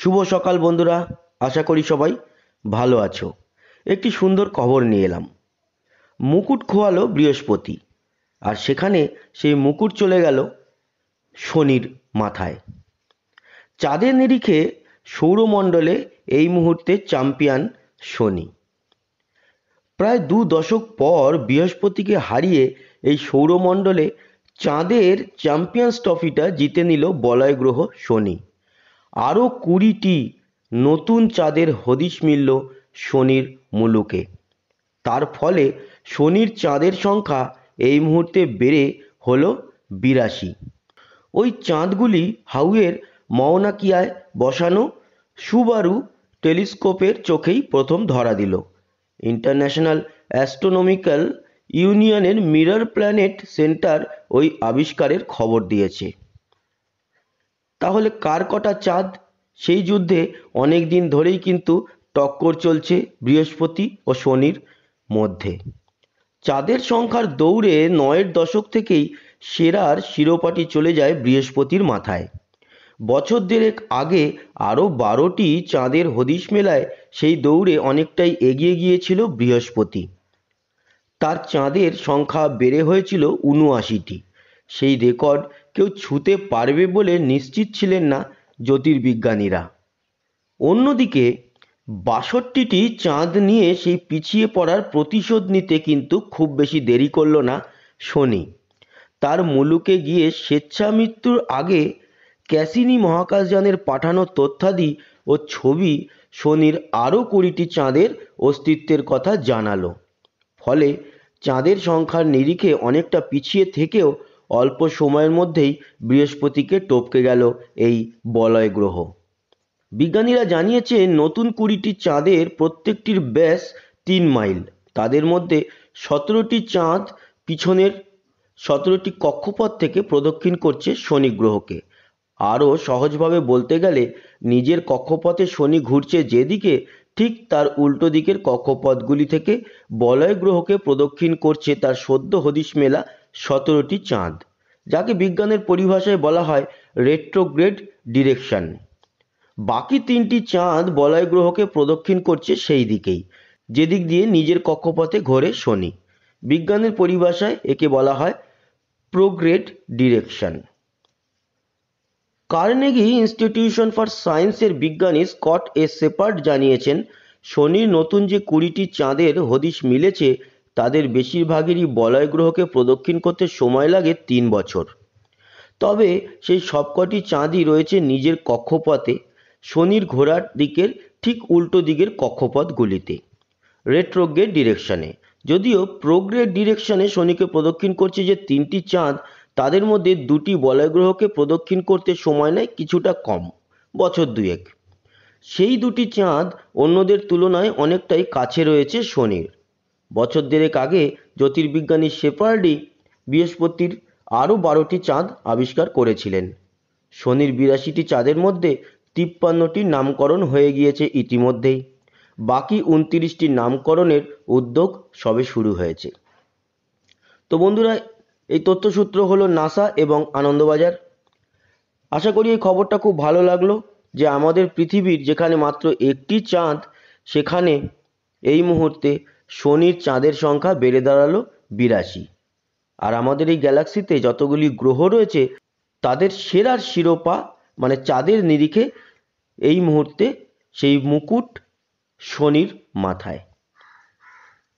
শুভ সকাল বন্ধুরা আশা করি সবাই ভালো আছো একটি সুন্দর খবর নিয়ে এলাম মুকুট খোয়ালো বৃহস্পতি আর সেখানে সেই মুকুট চলে গেল শনির মাথায় চাঁদের নিরিখে সৌরমণ্ডলে এই মুহূর্তে চ্যাম্পিয়ন শনি প্রায় দু দশক পর বৃহস্পতিকে হারিয়ে এই সৌরমণ্ডলে চাঁদের চ্যাম্পিয়ন্স ট্রফিটা জিতে নিল বলয় গ্রহ শনি আরও কুড়িটি নতুন চাঁদের হদিশ মিলল শনির মুলুকে তার ফলে শনির চাঁদের সংখ্যা এই মুহূর্তে বেড়ে হল বিরাশি ওই চাঁদগুলি হাউয়ের মৌনাকিয়ায় বসানো সুবারু টেলিস্কোপের চোখেই প্রথম ধরা দিল ইন্টারন্যাশনাল অ্যাস্ট্রোনমিক্যাল ইউনিয়নের মিরর প্ল্যানেট সেন্টার ওই আবিষ্কারের খবর দিয়েছে তাহলে কার কটা চাঁদ সেই যুদ্ধে অনেক দিন ধরেই কিন্তু টক্কর চলছে বৃহস্পতি ও শনির মধ্যে চাঁদের সংখ্যার দৌড়ে নয়ের দশক থেকেই সেরার শিরোপাটি চলে যায় বৃহস্পতির মাথায় বছর দেড়েক আগে আরও বারোটি চাঁদের হদিস মেলায় সেই দৌড়ে অনেকটাই এগিয়ে গিয়েছিল বৃহস্পতি তার চাঁদের সংখ্যা বেড়ে হয়েছিল উনআশিটি সেই রেকর্ড কেউ ছুঁতে পারবে বলে নিশ্চিত ছিলেন না জ্যোতির্বিজ্ঞানীরা অন্যদিকে বাষট্টিটি চাঁদ নিয়ে সেই পিছিয়ে পড়ার প্রতিশোধ নিতে কিন্তু খুব বেশি দেরি করল না শনি তার মুলুকে গিয়ে স্বেচ্ছামৃত্যুর আগে ক্যাসিনি মহাকাশযানের পাঠানো তথ্যাদি ও ছবি শনির আরও কুড়িটি চাঁদের অস্তিত্বের কথা জানালো ফলে চাঁদের সংখ্যার নিরিখে অনেকটা পিছিয়ে থেকেও অল্প সময়ের মধ্যেই বৃহস্পতিকে টপকে গেল এই বলয় গ্রহ বিজ্ঞানীরা জানিয়েছে নতুন কুড়িটি চাঁদের প্রত্যেকটির ব্যাস তিন মাইল তাদের মধ্যে সতেরোটি চাঁদ পিছনের সতেরোটি কক্ষপথ থেকে প্রদক্ষিণ করছে শনি গ্রহকে আরও সহজভাবে বলতে গেলে নিজের কক্ষপথে শনি ঘুরছে যেদিকে ঠিক তার উল্টো দিকের কক্ষপথগুলি থেকে বলয় গ্রহকে প্রদক্ষিণ করছে তার সদ্য হদিশ মেলা সতেরোটি চাঁদ যাকে বিজ্ঞানের পরিভাষায় বলা হয় রেট্রোগ্রেড ডিরেকশন বাকি তিনটি চাঁদ বলয় গ্রহকে প্রদক্ষিণ করছে সেই দিকেই যেদিক দিয়ে নিজের কক্ষপথে ঘোরে শনি বিজ্ঞানের পরিভাষায় একে বলা হয় prograde direction Carnegie institution for সায়েন্সের বিজ্ঞানী স্কট এ সেপার্ড জানিয়েছেন শনির নতুন যে কুড়িটি চাঁদের হদিশ মিলেছে তাদের বেশিরভাগেরই বলয় গ্রহকে প্রদক্ষিণ করতে সময় লাগে তিন বছর তবে সেই সবকটি চাঁদই রয়েছে নিজের কক্ষপথে শনির ঘোরার দিকের ঠিক উল্টো দিকের কক্ষপথগুলিতে রেট্রোগ্রেড ডিরেকশনে যদিও প্রোগ্রেড ডিরেকশনে শনিকে প্রদক্ষিণ করছে যে তিনটি চাঁদ তাদের মধ্যে দুটি বলয়গ্রহকে প্রদক্ষিণ করতে সময় নেয় কিছুটা কম বছর দুয়েক সেই দুটি চাঁদ অন্যদের তুলনায় অনেকটাই কাছে রয়েছে শনির বছর দেড়েক আগে জ্যোতির্বিজ্ঞানী শেফার্ডি বৃহস্পতির আরও বারোটি চাঁদ আবিষ্কার করেছিলেন শনির বিরাশিটি চাঁদের মধ্যে তিপ্পান্নটির নামকরণ হয়ে গিয়েছে ইতিমধ্যেই বাকি উনতিরিশটি নামকরণের উদ্যোগ সবে শুরু হয়েছে তো বন্ধুরা এই তথ্যসূত্র হলো নাসা এবং আনন্দবাজার আশা করি এই খবরটা খুব ভালো লাগলো যে আমাদের পৃথিবীর যেখানে মাত্র একটি চাঁদ সেখানে এই মুহূর্তে শনির চাঁদের সংখ্যা বেড়ে দাঁড়ালো বিরাশি আর আমাদের এই গ্যালাক্সিতে যতগুলি গ্রহ রয়েছে তাদের সেরার শিরোপা মানে চাঁদের নিরিখে এই মুহূর্তে সেই মুকুট শনির মাথায়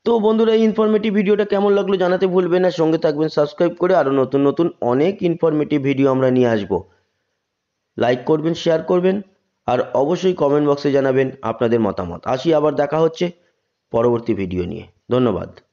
তো বন্ধুরা এই ইনফরমেটিভ ভিডিওটা কেমন লাগলো জানাতে ভুলবেন না সঙ্গে থাকবেন সাবস্ক্রাইব করে আরও নতুন নতুন অনেক ইনফরমেটিভ ভিডিও আমরা নিয়ে আসব লাইক করবেন শেয়ার করবেন আর অবশ্যই কমেন্ট বক্সে জানাবেন আপনাদের মতামত আসি আবার দেখা হচ্ছে পরবর্তী ভিডিও নিয়ে ধন্যবাদ